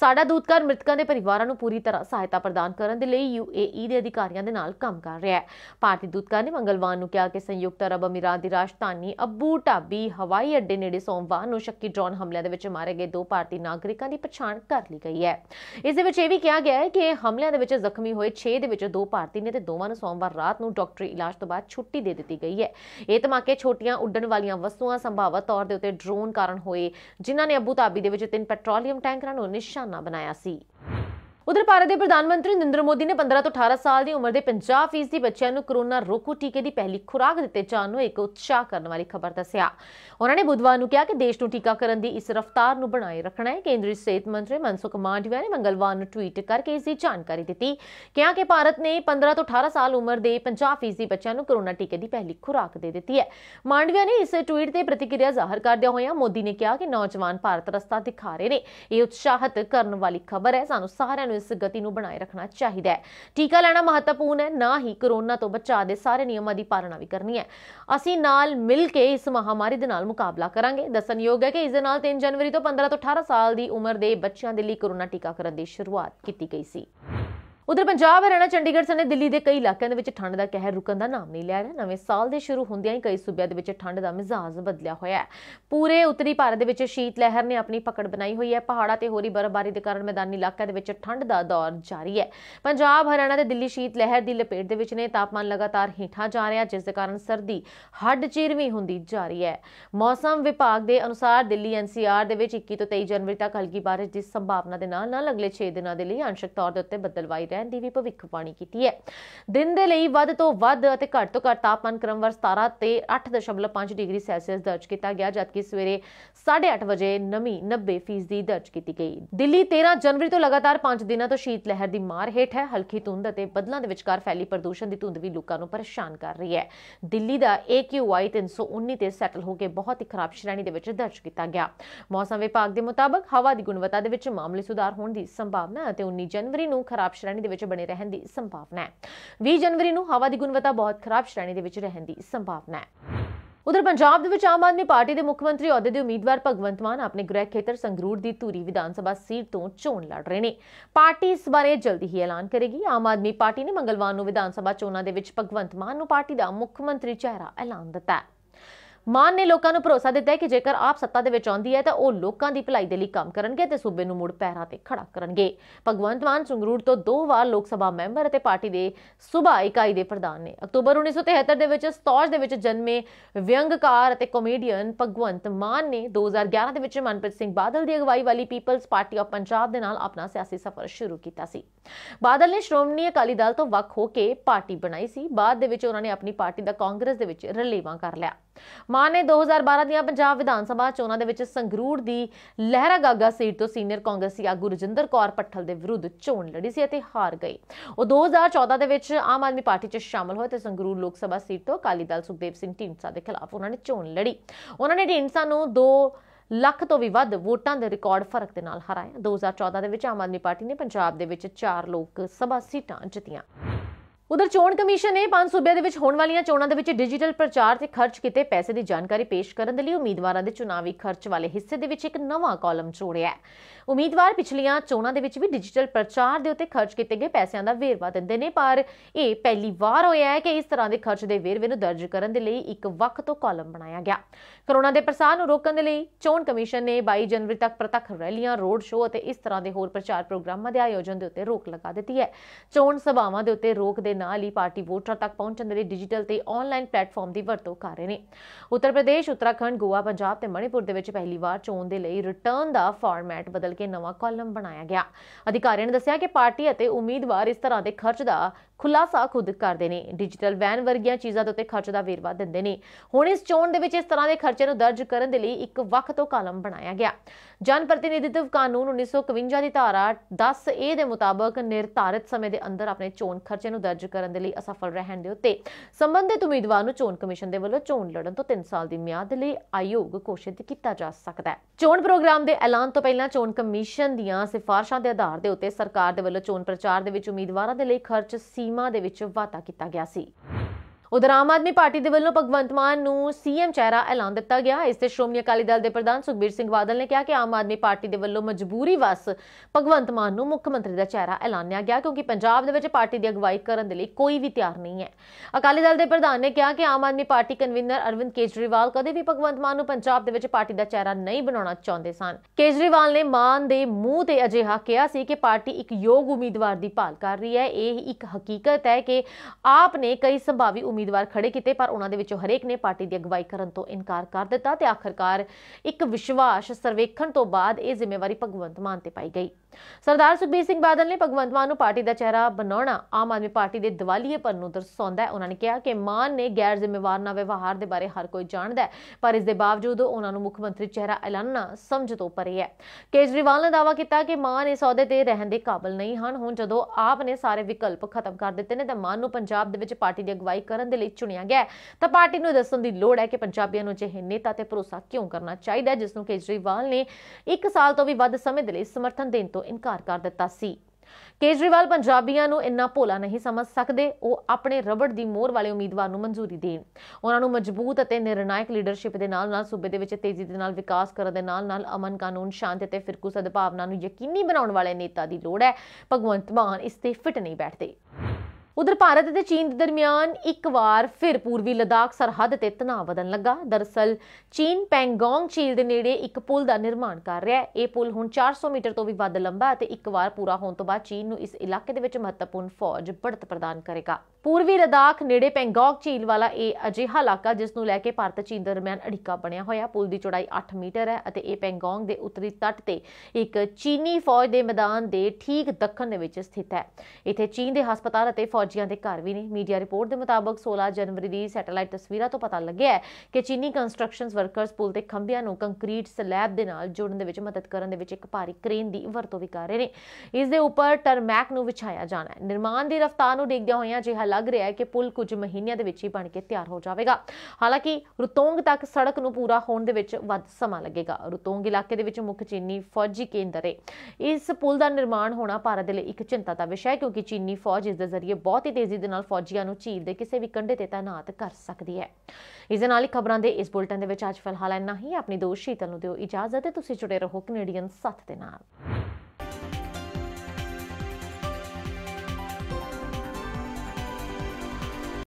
ਸਾਡਾ ਦੂਤਕਾਰ ਮ੍ਰਿਤਕਾਂ ਦੇ ਪਰਿਵਾਰਾਂ ਨੂੰ ਪੂਰੀ ਤਰ੍ਹਾਂ ਸਹਾਇਤਾ ਪ੍ਰਦਾਨ ਕਰਨ ਦੇ ਲਈ ਯੂਏਈ ਦੇ ਅਧਿਕਾਰੀਆਂ ਦੇ ਨਾਲ ਕੰਮ ਕਰ ਰਿਹਾ ਹੈ ਭਾਰਤੀ ਦੂਤਕਾਰ ਨੇ ਮੰਗਲਵਾਰ ਨੂੰ ਕਿਹਾ ਕਿ ਸੰਯੁਕਤ ਅਰਬ ਅਮੀਰਾਤ ਦੀ ਰਾਜਧਾਨੀ ਅਬੂ ਧਾਬੀ ਹਵਾਈ ਅੱਡੇ ਨੇੜੇ ਸੋਮਵਾਰ ਨੂੰ ਸ਼ੱਕੀ ਡਰੋਨ ਹਮਲਿਆਂ ਦੇ ਵਿੱਚ ਮਾਰੇ ਗਏ ਦੋ ਭਾਰਤੀ ਨਾਗਰਿਕਾਂ ਦੀ ਪਛਾਣ ਕਰ ਲਈ ਗਈ ਹੈ ਇਸ ਦੇ ਵਿੱਚ ਇਹ ਵੀ ਕਿਹਾ ਗਿਆ ਹੈ ਕਿ ਹਮਲਿਆਂ ਦੇ ਵਿੱਚ ਜ਼ਖਮੀ ਹੋਏ 6 ਦੇ ਵਿੱਚੋਂ ਦੋ ਭਾਰਤੀ ਨੇ ਤੇ ਦੋਵਾਂ ਨੂੰ ਸੋਮਵਾਰ ਰਾਤ ਨੂੰ ਡਾਕਟਰੀ ਇਲਾਜ ਤੋਂ ਬਾਅਦ ਛੁੱਟੀ ਦੇ ਦਿੱਤੀ ਗਈ ਹੈ ਇਹ ਧਮਾਕੇ ਛੋਟੀਆਂ ਉੱਡਣ ਵਾਲੀਆਂ ਵਸਤੂਆਂ ਸੰਭਾਵਤ ਤੌਰ ਦੇ ਉੱਤੇ ਡਰੋਨ ਕਾਰਨ ਹੋਏ ਜਿਨ੍ਹਾਂ ਨੇ ਅਬੂ ਧਾਬੀ ਦੇ ਵਿੱਚ ਤਿੰਨ ਪੈਟਰੋਲੀਅਮ ਟੈਂਕਰਾਂ ਨੂੰ ਨਿਸ਼ਾਨਾ ਬਣਾਇਆ ਸੀ ਉਧਰ ਭਾਰਤ ਦੇ ਪ੍ਰਧਾਨ ਮੰਤਰੀ ਨਰਿੰਦਰ ਮੋਦੀ ਨੇ 15 ਤੋਂ 18 ਸਾਲ ਦੀ ਉਮਰ ਦੇ 50% ਬੱਚਿਆਂ ਨੂੰ ਕਰੋਨਾ ਰੋਕੂ ਟੀਕੇ ਦੀ ਪਹਿਲੀ ਖੁਰਾਕ ਦਿੱਤੇ ਜਾਣ ਨੂੰ ਇੱਕ ਉਤਸ਼ਾਹ ਕਰਨ ਵਾਲੀ ਖਬਰ ਦੱਸਿਆ ਉਹਨਾਂ ਨੇ ਬੁੱਧਵਾਰ ਨੂੰ ਕਿਹਾ ਕਿ ਦੇਸ਼ ਨੂੰ ਟੀਕਾਕਰਨ ਦੀ ਇਸ ਰਫ਼ਤਾਰ ਨੂੰ ਬਣਾਏ ਰੱਖਣਾ ਹੈ ਕੇਂਦਰੀ ਸਿਹਤ ਮੰਤਰੀ ਮਨਸੁਖ ਮਾਂਡਵੀਆ ਨੇ ਮੰਗਲਵਾਰ ਨੂੰ ਟਵੀਟ ਕਰਕੇ ਇਸ ਦੀ ਜਾਣਕਾਰੀ ਦਿੱਤੀ ਕਿਹਾ ਕਿ ਭਾਰਤ ਨੇ 15 ਤੋਂ 18 ਸਾਲ ਉਮਰ ਦੇ 50% ਬੱਚਿਆਂ ਨੂੰ ਕਰੋਨਾ ਟੀਕੇ ਦੀ ਪਹਿਲੀ ਖੁਰਾਕ ਦੇ ਦਿੱਤੀ ਹੈ ਮਾਂਡਵੀਆ ਨੇ ਇਸ ਟਵੀਟ ਤੇ ਪ੍ਰਤੀਕਿਰਿਆ ਜ਼ਾਹਰ ਕਰਦਿਆਂ ਹੋਇਆਂ ਮੋਦੀ ਨੇ ਕਿਹਾ ਕਿ ਨੌਜਵਾਨ ਭਾਰਤ ਰਸਤਾ ਦਿਖਾ ਰਹੇ ਨੇ ਇਹ ਉਤਸ਼ਾਹਤ ਕਰਨ ਵਾਲੀ ਖਬਰ ਹੈ ਸਾਨੂੰ ਸਾਰਿਆਂ ਨੂੰ ਇਸ ਗਤੀ ਨੂੰ ਬਣਾਏ ਰੱਖਣਾ ਚਾਹੀਦਾ ਹੈ ਟੀਕਾ ਲੈਣਾ ਮਹੱਤਵਪੂਰਨ ਹੈ ਨਾ ਹੀ ਕੋਰੋਨਾ ਤੋਂ ਬਚਾਅ ਦੇ ਸਾਰੇ ਨਿਯਮਾਂ ਦੀ ਪਾਲਣਾ ਵੀ ਕਰਨੀ ਹੈ ਅਸੀਂ ਨਾਲ ਮਿਲ ਕੇ ਇਸ ਮਹਾਮਾਰੀ ਦੇ ਨਾਲ ਮੁਕਾਬਲਾ ਕਰਾਂਗੇ ਦੱਸਣਯੋਗ ਹੈ ਕਿ ਇਸ ਦੇ ਨਾਲ 3 ਜਨਵਰੀ ਤੋਂ 15 ਤੋਂ 18 ਸਾਲ ਦੀ ਉਮਰ ਦੇ ਬੱਚਿਆਂ ਦੇ ਲਈ ਕੋਰੋਨਾ ਟੀਕਾਕਰਨ ਦੀ ਸ਼ੁਰੂਆਤ ਕੀਤੀ ਗਈ ਸੀ ਉਧਰ ਪੰਜਾਬ ਹਰਿਆਣਾ ਚੰਡੀਗੜ੍ਹ ਸਣੇ ਦਿੱਲੀ ਦੇ ਕਈ ਇਲਾਕਿਆਂ ਦੇ ਵਿੱਚ ਠੰਡ ਦਾ ਕਹਿਰ ਰੁਕਣ ਦਾ ਨਾਮ ਨਹੀਂ ਲੈ ਰਿਹਾ ਨਵੇਂ ਸਾਲ ਦੇ ਸ਼ੁਰੂ ਹੁੰਦਿਆਂ ਹੀ ਕਈ ਸੂਬਿਆਂ ਦੇ ਵਿੱਚ ਠੰਡ ਦਾ ਮਿਜ਼ਾਜ ਬਦਲਿਆ ਹੋਇਆ ਹੈ ਪੂਰੇ ਉੱਤਰੀ ਭਾਰਤ ਦੇ ਵਿੱਚ ਸ਼ੀਤ ਲਹਿਰ ਨੇ ਆਪਣੀ ਪਕੜ ਬਣਾਈ ਹੋਈ ਹੈ ਪਹਾੜਾਂ ਤੇ ਹੋਰੀ ਬਰਫ਼ਬਾਰੀ ਦੇ ਕਾਰਨ ਮੈਦਾਨੀ ਇਲਾਕਿਆਂ ਦੇ ਵਿੱਚ ਠੰਡ ਦਾ ਦੌਰ ਜਾਰੀ ਹੈ ਪੰਜਾਬ ਹਰਿਆਣਾ ਤੇ ਦਿੱਲੀ ਸ਼ੀਤ ਲਹਿਰ ਦੀ ਲਪੇਟ ਦੇ ਵਿੱਚ ਨੇ ਤਾਪਮਾਨ ਲਗਾਤਾਰ ਹੇਠਾਂ ਜਾ ਰਿਹਾ ਜਿਸ ਦੇ ਕਾਰਨ ਸਰਦੀ ਹੱਡ ਚੀਰਵੀਂ ਹੁੰਦੀ ਜਾ ਰਹੀ ਹੈ ਮੌਸਮ ਵਿਭਾਗ ਦੇ ਅਨੁਸਾਰ ਦਿੱਲੀ ਐਨਸੀਆਰ ਦੇ ਵਿੱਚ 21 ਤੋਂ 23 ਜਨਵਰੀ ਤੱਕ ਹਲਕੀ ਬਾਰਿਸ਼ ਦੀ ਸੰਭਾਵਨਾ ਦੇ ਨਾਲ ਨਾਲ ਅਗਲੇ 6 ਦਿਨਾਂ ਦੇ ਲਈ ਅੰਸ਼ਕ ਤੌਰ ਦੇ ਉੱਤੇ ਬੱਦਲਵਾਈ ਕਹਿਣ ਦੀ ਵੀ ਭਵਿੱਖਬਾਣੀ ਕੀਤੀ ਹੈ ਦਿਨ ਦੇ ਲਈ ਵੱਧ ਤੋਂ ਵੱਧ ਅਤੇ ਘੱਟ ਤੋਂ ਘੱਟ ਤਾਪਮਾਨ ਕ੍ਰਮਵਾਰ 17 ਤੇ 8.5 ਡਿਗਰੀ ਸੈਲਸੀਅਸ ਦਰਜ ਕੀਤਾ ਗਿਆ ਜਦਕਿ ਸਵੇਰੇ 8:30 ਵਜੇ ਨਮੀ 90% ਫੀਸਦੀ ਦਰਜ ਕੀਤੀ ਗਈ ਦਿੱਲੀ 13 ਜਨਵਰੀ ਤੋਂ ਲਗਾਤਾਰ 5 ਦਿਨਾਂ ਤੋਂ ਸ਼ੀਤ ਲਹਿਰ ਦੀ ਮਾਰ ਹੇਠ ਹੈ ਹਲਕੀ ਧੁੰਦ ਅਤੇ ਬੱਦਲਾਂ ਦੇ ਵਿਚਕਾਰ ਫੈਲੀ ਪ੍ਰਦੂਸ਼ਣ ਦੀ ਧੁੰਦ ਵੀ ਲੋਕਾਂ ਨੂੰ ਪਰੇਸ਼ਾਨ ਕਰ ਰਹੀ ਹੈ ਦਿੱਲੀ ਦਾ AQI 319 ਤੇ ਸੈਟਲ ਹੋ ਕੇ ਬਹੁਤ ਹੀ ਖਰਾਬ ਸ਼੍ਰੇਣੀ ਦੇ ਵਿੱਚ ਦਰਜ ਕੀਤਾ ਗਿਆ ਮੌਸਮ ਵਿਭਾਗ ਦੇ ਮੁਤਾਬਕ ਹਵਾ ਦੀ ਗੁਣਵੱਤਾ ਦੇ ਵਿੱਚ ਮਾਮਲੇ ਸੁਧਾਰ ਹੋਣ ਦੀ ਸੰਭਾਵਨਾ ਅਤੇ 19 ਜਨਵਰੀ ਨੂੰ ਖਰਾਬ ਸ਼੍ਰੇਣੀ ਦੇ ਵਿੱਚ ਬਣੇ ਰਹਿਣ ਦੀ ਸੰਭਾਵਨਾ ਹੈ 20 ਜਨਵਰੀ ਨੂੰ ਹਵਾ ਦੀ ਗੁਣਵੱਤਾ ਬਹੁਤ ਖਰਾਬ ਸ਼੍ਰੇਣੀ ਦੇ ਵਿੱਚ ਰਹਿਣ ਦੀ ਸੰਭਾਵਨਾ ਹੈ ਉਧਰ ਪੰਜਾਬ ਦੇ ਵਿੱਚ ਆਮ ਆਦਮੀ ਪਾਰਟੀ ਦੇ ਮੁੱਖ ਮੰਤਰੀ ਅਹੁਦੇ ਦੇ ਉਮੀਦਵਾਰ ਭਗਵੰਤ ਮਾਨ ਆਪਣੇ ਗ੍ਰਹਿ ਖੇਤਰ ਸੰਗਰੂਰ ਦੀ ਧੂਰੀ ਵਿਧਾਨ ਸਭਾ ਸੀਟ ਤੋਂ ਚੋਣ ਲੜ ਰਹੇ ਨੇ ਪਾਰਟੀ ਇਸ ਬਾਰੇ ਜਲਦੀ ਹੀ ਐਲਾਨ ਕਰੇਗੀ ਆਮ ਆਦਮੀ ਪਾਰਟੀ ਨੇ ਮੰਗਲਵਾਰ ਨੂੰ ਵਿਧਾਨ ਸਭਾ ਚੋਣਾਂ ਦੇ ਵਿੱਚ ਭਗਵੰਤ ਮਾਨ ਨੂੰ ਪਾਰਟੀ ਦਾ ਮੁੱਖ ਮੰਤਰੀ ਚਿਹਰਾ ਐਲਾਨ ਦਿੱਤਾ ਹੈ ਮਾਨ ਨੇ ਲੋਕਾਂ ਨੂੰ ਭਰੋਸਾ ਦਿੱਤਾ ਹੈ ਕਿ ਜੇਕਰ ਆਪ ਸੱਤਾ ਦੇ ਵਿੱਚ ਆਉਂਦੀ ਹੈ ਤਾਂ ਉਹ ਲੋਕਾਂ ਦੀ ਭਲਾਈ ਦੇ ਲਈ ਕੰਮ ਕਰਨਗੇ ਤੇ ਸੂਬੇ ਨੂੰ ਮੁੜ ਪੈਰਾਂ ਤੇ ਖੜਾ ਕਰਨਗੇ ਭਗਵੰਤ ਮਾਨ ਸੰਗਰੂਰ ਤੋਂ ਦੋ ਵਾਰ ਲੋਕ ਸਭਾ ਮੈਂਬਰ ਅਤੇ ਪਾਰਟੀ ਦੇ ਸੂਬਾ ਇਕਾਈ ਦੇ ਪ੍ਰਧਾਨ ਨੇ ਅਕਤੂਬਰ 1973 ਦੇ ਵਿੱਚ ਸਤੌਜ ਦੇ ਵਿੱਚ ਜਨਮੇ ਵਿਅੰਗਕਾਰ ਅਤੇ ਕਾਮੇਡੀਅਨ ਭਗਵੰਤ ਮਾਨ ਨੇ 2011 ਦੇ ਵਿੱਚ ਮਨਪ੍ਰੀਤ ਸਿੰਘ ਬਾਦਲ ਦੀ ਅਗਵਾਈ ਵਾਲੀ ਪੀਪਲਸ ਪਾਰਟੀ ਆਫ ਪੰਜਾਬ ਦੇ ਨਾਲ ਆਪਣਾ ਸਿਆਸੀ ਸਫ਼ਰ ਸ਼ੁਰੂ ਕੀਤਾ ਸੀ ਬਾਦਲ ਨੇ ਸ਼੍ਰੋਮਣੀ ਅਕਾਲੀ ਦਲ ਤੋਂ ਵੱਖ ਹੋ ਕੇ ਪਾਰਟੀ ਬਣਾਈ ਸੀ ਬਾਅਦ ਦੇ ਵਿੱਚ ਉਹਨਾਂ ਨੇ ਆਪਣੀ ਪਾਰਟੀ ਦਾ ਕਾਂਗਰਸ ਦੇ ਵਿੱਚ ਰਲੇਵਾ ਕਰ ਲਿਆ ਮਾਨ ਨੇ 2012 ਦੀਆਂ ਪੰਜਾਬ ਵਿਧਾਨ ਸਭਾ ਚੋਣਾਂ ਦੇ ਵਿੱਚ ਸੰਗਰੂਰ ਦੀ ਲਹਿਰਾਗਾਗਾ ਸੀਟ ਤੋਂ ਸੀਨੀਅਰ ਕਾਂਗਰਸੀ ਆਗੂ ਰਜਿੰਦਰ ਕੌਰ ਪੱਠਲ ਦੇ ਵਿਰੁੱਧ ਚੋਣ ਲੜੀ ਸੀ ਅਤੇ ਹਾਰ ਗਈ ਉਹ 2014 ਦੇ ਵਿੱਚ ਆਮ ਆਦਮੀ ਪਾਰਟੀ 'ਚ ਸ਼ਾਮਲ ਹੋਏ ਤੇ ਸੰਗਰੂਰ ਲੋਕ ਸਭਾ ਸੀਟ ਤੋਂ ਅਕਾਲੀ ਦਲ ਸੁਖਦੇਵ ਸਿੰਘ ਢੀਂਡਸਾ ਦੇ ਖਿਲਾਫ ਉਹਨਾਂ ਨੇ ਚੋਣ ਲੜੀ ਉਹਨਾਂ ਨੇ ਢੀਂਡਸਾ ਨੂੰ 2 ਲੱਖ ਤੋਂ ਵੀ ਵੱਧ ਵੋਟਾਂ ਦੇ ਰਿਕਾਰਡ ਫਰਕ ਦੇ ਨਾਲ ਹਰਾਇਆ 2014 ਦੇ ਵਿੱਚ ਆਮ ਆਦਮੀ ਪਾਰਟੀ ਨੇ ਪੰਜਾਬ ਦੇ ਵਿੱਚ 4 ਲੋਕ ਸਭਾ ਸੀਟਾਂ ਜਿੱਤੀਆਂ ਉਧਰ ਚੋਣ ਕਮਿਸ਼ਨ ਨੇ ਪੰਜ ਸੂਬਿਆਂ ਦੇ ਵਿੱਚ ਹੋਣ ਵਾਲੀਆਂ ਚੋਣਾਂ ਦੇ ਵਿੱਚ ਡਿਜੀਟਲ ਪ੍ਰਚਾਰ ਤੇ ਖਰਚ ਕੀਤੇ ਪੈਸੇ ਦੀ ਜਾਣਕਾਰੀ ਪੇਸ਼ ਕਰਨ ਦੇ ਲਈ ਉਮੀਦਵਾਰਾਂ ਦੇ ਚੁਣਾਵੀ ਖਰਚ ਵਾਲੇ ਹਿੱਸੇ ਦੇ ਵਿੱਚ ਇੱਕ ਨਵਾਂ ਕਾਲਮ ਜੋੜਿਆ ਹੈ ਉਮੀਦਵਾਰ ਪਿਛਲੀਆਂ ਚੋਣਾਂ ਦੇ ਵਿੱਚ ਵੀ ਡਿਜੀਟਲ ਪ੍ਰਚਾਰ ਦੇ ਉੱਤੇ ਖਰਚ ਕੀਤੇ ਗਏ ਪੈਸਿਆਂ ਦਾ ਵੇਰਵਾ ਦਿੰਦੇ ਨੇ ਪਰ ਇਹ ਪਹਿਲੀ ਵਾਰ ਹੋਇਆ ਹੈ ਕਿ ਇਸ ਤਰ੍ਹਾਂ ਦੇ ਖਰਚ ਦੇ ਵੇਰਵੇ ਨੂੰ ਦਰਜ ਕਰਨ ਦੇ ਲਈ ਇੱਕ ਵੱਖ ਤੋਂ ਕਾਲਮ ਬਣਾਇਆ ਗਿਆ ਕਰੋਨਾ ਦੇ ਪ੍ਰਸਾਰ ਨੂੰ ਰੋਕਣ ਦੇ ਲਈ ਚੋਣ ਕਮਿਸ਼ਨ ਨੇ 22 ਜਨਵਰੀ ਤੱਕ ਪ੍ਰਤੱਖ ਰੈਲੀਆਂ ਰੋਡ ਸ਼ੋਅ ਅਤੇ ਇਸ ਤਰ੍ਹਾਂ ਦੇ ਹੋਰ ਪ੍ਰਚਾਰ ਪ੍ਰੋਗਰਾਮਾਂ ਦੇ ਆਯੋਜਨ ਦੇ ਉੱਤੇ ਰੋਕ ਲਗਾ ਦਿੱਤੀ ਹੈ ਚੋਣ ਸਭਾਵਾਂ ਦੇ ਉੱਤੇ ਰੋਕ ਦੇ ਨਾਲ ਹੀ ਪਾਰਟੀ ਵੋਟਰਾਂ ਤੱਕ ਪਹੁੰਚਣ ਦੇ ਲਈ ਡਿਜੀਟਲ ਤੇ ਆਨਲਾਈਨ ਪਲੇਟਫਾਰਮ ਦੀ ਵਰਤੋਂ ਕਰ ਰਹੇ ਨੇ ਉੱਤਰ ਪ੍ਰਦੇਸ਼ ਉੱਤਰਾਖੰਡ ਗੋਆ ਪੰਜਾਬ ਤੇ ਮਣੀਪੁਰ ਦੇ ਵਿੱਚ ਪਹਿਲੀ ਵਾਰ ਚੋਣ ਦੇ ਲਈ ਰਿਟਰਨ ਦਾ ਫਾਰਮੈਟ ਬਦਲ ਕੇ ਨਵਾਂ ਕਾਲਮ ਬਣਾਇਆ ਗਿਆ ਅਧਿਕਾਰੀਆਂ ਨੇ ਦੱਸਿਆ ਕਿ ਪਾਰਟੀ ਅਤੇ ਉਮੀਦਵਾਰ ਇਸ ਤਰ੍ਹਾਂ ਦੇ ਖਰਚ ਦਾ ਖੁਲਾਸਾ ਖੁਦ ਕਰਦੇ ਨੇ ਡਿਜੀਟਲ ਵੈਨ ਵਰਗੀਆਂ ਚੀਜ਼ਾਂ ਦੇ ਉੱਤੇ ਖਰਚ ਦਾ ਵੇਰਵਾ ਦਿੰਦੇ ਨੇ ਹੁਣ ਇਸ ਚੋਣ ਦੇ ਵਿੱਚ ਇਸ ਤਰ੍ਹਾਂ ਦੇ ਖਰਚੇ ਨੂੰ ਦਰਜ ਕਰਨ ਦੇ ਲਈ ਇੱਕ ਵੱਖ ਤੋਂ ਕਾਲਮ ਬਣਾਇਆ ਗਿਆ ਜਨ ਪ੍ਰਤੀਨਿਧਿਤਵ ਕਾਨੂੰਨ 1951 ਦੀ ਧਾਰਾ 10 ਏ ਦੇ ਮੁਤਾਬਕ ਨਿਰਧਾਰਿਤ ਸਮੇਂ ਦੇ ਅੰਦਰ ਆਪਣੇ ਚੋਣ ਖਰਚੇ ਨੂੰ ਦਰਜ ਕਰਨ ਦੇ ਲਈ ਅਸਫਲ ਰਹਿਣ ਦੇ ਉੱਤੇ ਸੰਬੰਧਿਤ ਉਮੀਦਵਾਰ ਨੂੰ ਚੋਣ ਕਮਿਸ਼ਨ ਦੇ ਵੱਲੋਂ ਚੋਣ ਲੜਨ ਤੋਂ 3 ਸਾਲ ਦੀ ਮਿਆਦ ਲਈ ਆਯੋਗ ਘੋਸ਼ਿਤ ਕੀਤਾ ਜਾ ਸਕਦਾ ਹੈ ਚੋਣ ਪ੍ਰੋਗਰਾਮ ਦੇ ਐਲਾਨ ਤੋਂ ਪਹਿਲਾਂ ਚੋਣ ਕਮਿਸ਼ਨ ਦੀਆਂ ਸਿਫਾਰਸ਼ਾਂ ਦੇ ਆਧਾਰ ਦੇ ਉੱਤੇ ਸਰਕਾਰ ਦੇ ਵੱਲੋਂ ਚੋਣ ਪ੍ਰਚਾਰ ਦੇ ਵਿੱਚ ਉਮੀਦਵਾਰਾਂ ਦੇ ਲਈ ਖਰਚ ਸੀ ਟੀਮਾਂ ਦੇ ਵਿੱਚ ਵਾਧਾ ਕੀਤਾ ਗਿਆ ਸੀ ਉਧਰ ਆਮ ਆਦਮੀ ਪਾਰਟੀ ਦੇ ਵੱਲੋਂ ਭਗਵੰਤ ਮਾਨ ਨੂੰ ਸੀਐਮ ਚਿਹਰਾ ਐਲਾਨ ਦਿੱਤਾ ਗਿਆ ਇਸ ਤੇ ਸ਼੍ਰੋਮਣੀ ਅਕਾਲੀ ਦਲ ਦੇ ਪ੍ਰਧਾਨ ਸੁਖਬੀਰ ਸਿੰਘ ਬਾਦਲ ਨੇ ਕਿਹਾ ਕਿ ਆਮ ਆਦਮੀ ਪਾਰਟੀ ਦੇ ਵੱਲੋਂ ਮਜਬੂਰੀ ਵਸ ਭਗਵੰਤ ਮਾਨ ਨੂੰ ਮੁੱਖ ਮੰਤਰੀ ਦਾ ਚਿਹਰਾ ਐਲਾਨਿਆ ਗਿਆ ਕਿਉਂਕਿ ਪੰਜਾਬ ਦੇ ਵਿੱਚ ਪਾਰਟੀ ਦੀ ਅਗਵਾਈ ਕਰਨ ਦੇ ਲਈ ਕੋਈ ਵੀ ਤਿਆਰ ਨਹੀਂ ਹੈ ਅਕਾਲੀ ਦਲ ਦੇ ਪ੍ਰਧਾਨ ਨੇ ਕਿਹਾ ਕਿ ਆਮ ਆਦਮੀ ਪਾਰਟੀ ਕਨਵੀਨਰ ਅਰਵਿੰਦ ਕੇਜਰੀਵਾਲ ਕਦੇ ਵੀ ਭਗਵੰਤ ਮਾਨ ਨੂੰ ਪੰਜਾਬ ਦੇ ਵਿੱਚ ਪਾਰਟੀ ਦਾ ਚਿਹਰਾ ਨਹੀਂ ਬਣਾਉਣਾ ਚਾਹੁੰਦੇ ਸਨ ਕੇਜਰੀਵਾਲ ਨੇ ਮਾਨ ਦੇ ਮੂੰਹ ਤੇ ਅਜਿਹਾ ਕਿਹਾ ਸੀ ਕਿ ਪਾਰਟੀ ਇੱਕ ਯੋਗ ਉਮੀਦਵਾਰ ਦੀ ਭਾਲ ਕਰ ਰਹੀ ਹੈ ਇਹ ਇੱਕ ਹਕੀਕਤ ਹੈ ਕਿ ਆਪ ਨੇ ਕਈ ਸੰਭਾਵੀ ਉਮੀਦਵਾਰ ਖੜੇ ਕੀਤੇ ਪਰ ਉਹਨਾਂ ਦੇ ਵਿੱਚੋਂ ਹਰੇਕ ਨੇ ਪਾਰਟੀ ਦੀ ਅਗਵਾਈ ਕਰਨ ਤੋਂ ਇਨਕਾਰ ਕਰ ਦਿੱਤਾ ਤੇ ਆਖਰਕਾਰ ਇੱਕ ਵਿਸ਼ਵਾਸ ਸਰਵੇਖਣ ਤੋਂ ਬਾਅਦ ਇਹ ਜ਼ਿੰਮੇਵਾਰੀ ਭਗਵੰਤ ਮਾਨ ਤੇ ਪਾਈ ਗਈ ਸਰਦਾਰ ਸੁਖਬੀਰ ਸਿੰਘ ਬਾਦਲ ਨੇ ਭਗਵੰਤ ਮਾਨ ਨੂੰ ਪਾਰਟੀ ਦਾ ਚਿਹਰਾ ਬਣਾਉਣਾ ਆਮ ਆਦਮੀ ਪਾਰਟੀ ਦੇ ਦਿਵਾਲੀਏਪਨ ਨੂੰ ਦਰਸਾਉਂਦਾ ਹੈ ਉਹਨਾਂ ਨੇ ਕਿਹਾ ਕਿ ਮਾਨ ਨੇ ਗੈਰ ਜ਼ਿੰਮੇਵਾਰ ਨਾ ਵਿਵਹਾਰ ਦੇ ਬਾਰੇ ਹਰ ਕੋਈ ਜਾਣਦਾ ਹੈ ਪਰ ਇਸ ਦੇ ਬਾਵਜੂਦ ਉਹਨਾਂ ਨੂੰ ਮੁੱਖ ਮੰਤਰੀ ਚਿਹਰਾ ਐਲਾਨਣਾ ਸਮਝ ਤੋਂ ਪਰੇ ਹੈ ਕੇਜਰੀਵਾਲ ਨੇ ਦਾਅਵਾ ਕੀਤਾ ਕਿ ਮਾਨ ਇਸ ਅਹੁਦੇ ਤੇ ਰਹਿਣ ਦੇ ਕਾਬਿਲ ਨਹੀਂ ਹਨ ਹੁਣ ਜਦੋਂ ਆਪ ਨੇ ਸਾਰੇ ਵਿਕਲਪ ਖਤਮ ਕਰ ਦਿੱਤੇ ਨੇ ਤਾਂ ਮਾਨ ਨੂੰ ਪੰਜਾਬ ਦੇ ਵਿੱਚ ਪਾਰਟੀ ਦੀ ਅਗਵਾਈ ਕਰਨ ਕਰਨ ਦੇ ਲਈ ਚੁਣਿਆ ਗਿਆ ਤਾਂ ਪਾਰਟੀ ਨੂੰ ਦੱਸਣ ਦੀ ਲੋੜ ਹੈ ਕਿ ਪੰਜਾਬੀਆਂ ਨੂੰ ਜਿਹੇ ਨੇਤਾ ਤੇ ਭਰੋਸਾ ਕਿਉਂ ਕਰਨਾ ਚਾਹੀਦਾ ਜਿਸ ਨੂੰ ਕੇਜਰੀਵਾਲ ਨੇ 1 ਸਾਲ ਤੋਂ ਵੀ ਵੱਧ ਸਮੇਂ ਦੇ ਲਈ ਸਮਰਥਨ ਦੇਣ ਤੋਂ ਇਨਕਾਰ ਕਰ ਦਿੱਤਾ ਸੀ ਕੇਜਰੀਵਾਲ ਪੰਜਾਬੀਆਂ ਨੂੰ ਇੰਨਾ ਭੋਲਾ ਨਹੀਂ ਸਮਝ ਸਕਦੇ ਉਹ ਆਪਣੇ ਰਬੜ ਦੀ ਮੋਹਰ ਵਾਲੇ ਉਮੀਦਵਾਰ ਨੂੰ ਮਨਜ਼ੂਰੀ ਦੇਣ ਉਹਨਾਂ ਨੂੰ ਮਜ਼ਬੂਤ ਅਤੇ ਨਿਰਣਾਇਕ ਲੀਡਰਸ਼ਿਪ ਦੇ ਨਾਲ ਨਾਲ ਸੂਬੇ ਦੇ ਵਿੱਚ ਤੇਜ਼ੀ ਦੇ ਨਾਲ ਵਿਕਾਸ ਕਰਨ ਦੇ ਨਾਲ ਨਾਲ ਅਮਨ ਕਾਨੂੰਨ ਸ਼ਾਂਤ ਅਤੇ ਫਿਰਕੂ ਸਦਭਾਵਨਾ ਨੂੰ ਯਕੀਨੀ ਬਣਾਉਣ ਵਾਲੇ ਨੇਤਾ ਦੀ ਲੋੜ ਹੈ ਭਗਵੰਤ ਮਾਨ ਇਸ ਤੇ ਫਿੱਟ ਨਹੀਂ ਬੈਠਦੇ ਉਧਰ ਭਾਰਤ ਅਤੇ ਚੀਨ ਦੇ ਦਰਮਿਆਨ ਇੱਕ ਵਾਰ ਫਿਰ ਪੂਰਬੀ ਲਦਾਖ ਸਰਹੱਦ ਤੇ ਤਣਾਅ ਵਧਣ ਲੱਗਾ ਦਰਸਲ ਚੀਨ ਪੈਂਗੋਂਗ ਝੀਲ ਦੇ ਨੇੜੇ ਇੱਕ ਪੁਲ ਦਾ ਨਿਰਮਾਣ ਕਰ ਰਿਹਾ ਹੈ ਇਹ ਪੁਲ ਹੁਣ 400 ਮੀਟਰ ਤੋਂ ਵੀ ਵੱਧ ਲੰਬਾ ਅਤੇ ਇੱਕ ਵਾਰ ਪੂਰਾ ਹੋਣ ਤੋਂ ਬਾਅਦ ਚੀਨ ਨੂੰ ਇਸ ਇਲਾਕੇ ਦੇ ਵਿੱਚ ਮਹੱਤਵਪੂਰਨ ਫੌਜ ਬੜਤ ਪ੍ਰਦਾਨ ਕਰੇਗਾ ਪੂਰਬੀ ਲਦਾਖ ਨੇੜੇ ਪੈਂਗੋਂਗ ਝੀਲ ਵਾਲਾ ਇਹ ਅਜਿਹਾ ਇਲਾਕਾ ਜਿਸ ਨੂੰ ਲੈ ਕੇ ਭਾਰਤ ਚੀਨ ਦਰਮਿਆਨ ਅੜਿੱਕਾ ਬਣਿਆ ਹੋਇਆ ਪੁਲ ਦੀ ਚੌੜਾਈ 8 ਮੀਟਰ ਹੈ ਅਤੇ ਇਹ ਪੈਂਗੋਂਗ ਦੇ ਉੱਤਰੀ ਤੱਟ ਤੇ ਇੱਕ ਚੀਨੀ ਫੌਜ ਦੇ ਮੈਦਾਨ ਦੇ ਠੀਕ ਦੱਖਣ ਦੇ ਵਿੱਚ ਸਥਿਤ ਹੈ ਇੱਥੇ ਚੀਨ ਦੇ ਹਸਪਤਾਲ ਅਤੇ ਫੌਜ ਫੌਜੀਆਂ ਦੇ ਘਰ ਵੀ ਨੇ ਮੀਡੀਆ ਰਿਪੋਰਟ ਦੇ ਮੁਤਾਬਕ 16 ਜਨਵਰੀ ਦੀ ਸੈਟੇਲਾਈਟ ਤਸਵੀਰਾਂ ਤੋਂ ਪਤਾ ਲੱਗਿਆ ਕਿ ਚੀਨੀ ਕੰਸਟਰਕਸ਼ਨਸ ਵਰਕਰਸ ਪੁਲ ਤੇ ਖੰਭਿਆਂ ਨੂੰ ਕੰਕਰੀਟ ਸਲੈਬ ਦੇ ਨਾਲ ਜੋੜਨ ਦੇ ਵਿੱਚ ਮਦਦ ਕਰਨ ਦੇ ਵਿੱਚ ਇੱਕ ਭਾਰੀ ਕ੍ਰੇਨ ਦੀ ਵਰਤੋਂ ਵੀ ਕਰ ਰਹੇ ਨੇ ਇਸ ਦੇ ਉੱਪਰ ਟਰਮੈਕ ਨੂੰ ਵਿਛਾਇਆ ਜਾਣਾ ਹੈ ਨਿਰਮਾਣ ਦੀ ਰਫ਼ਤਾਰ ਨੂੰ ਦੇਖਦਿਆਂ ਹੋਇਆਂ ਜਿਹਾ ਲੱਗ ਰਿਹਾ ਹੈ ਕਿ ਪੁਲ ਕੁਝ ਮਹੀਨਿਆਂ ਦੇ ਵਿੱਚ ਹੀ ਬਣ ਕੇ ਤਿਆਰ ਹੋ ਜਾਵੇਗਾ ਹਾਲਾਂਕਿ ਰੁਤੋਂਗ ਤੱਕ ਸੜਕ ਨੂੰ ਪੂਰਾ ਹੋਣ ਦੇ ਵਿੱਚ ਵੱਧ ਸਮਾਂ ਲੱਗੇਗਾ ਰੁਤੋਂਗ ਇਲਾਕੇ ਦੇ ਵਿੱਚ ਮੁੱਖ ਚੀਨੀ ਫੌਜੀ ਕੇਂਦਰ ਹੈ ਇਸ ਪੁਲ ਦਾ ਨਿਰਮਾਣ ਹੋਣਾ ਭਾਰਤ ਦੇ ਲਈ ਇੱਕ ਚਿੰਤਾ ਦਾ ਵਿਸ਼ਾ ਹੈ ਕਿਉਂਕਿ ਚੀਨੀ ਫੌਜ ਇਸ ਦੇ ਜ਼ਰੀਏ ਬਹੁਤ ਬਹੁਤ ਹੀ ਤੇਜ਼ੀ ਦੇ ਨਾਲ ਫੌਜੀਆਂ ਨੂੰ ਝੀਲ ਦੇ ਕਿਸੇ ਵੀ ਕੰਢੇ ਤੇ ਤਾਇਨਾਤ ਕਰ ਸਕਦੀ ਹੈ ਇਸ ਦੇ ਨਾਲ ਹੀ ਖਬਰਾਂ ਦੇ ਇਸ ਬੁਲਟਨ ਦੇ ਵਿੱਚ ਅੱਜ ਫਿਲਹਾਲ ਇੰਨਾ ਹੀ ਆਪਣੀ ਦੋਸ਼ੀ ਤਨੂ ਨੂੰ ਦਿਓ ਇਜਾਜ਼ਤ ਹੈ ਤੁਸੀਂ ਜੁੜੇ ਰਹੋ ਕੈਨੇਡੀਅਨ ਸਾਥ ਦੇ ਨਾਲ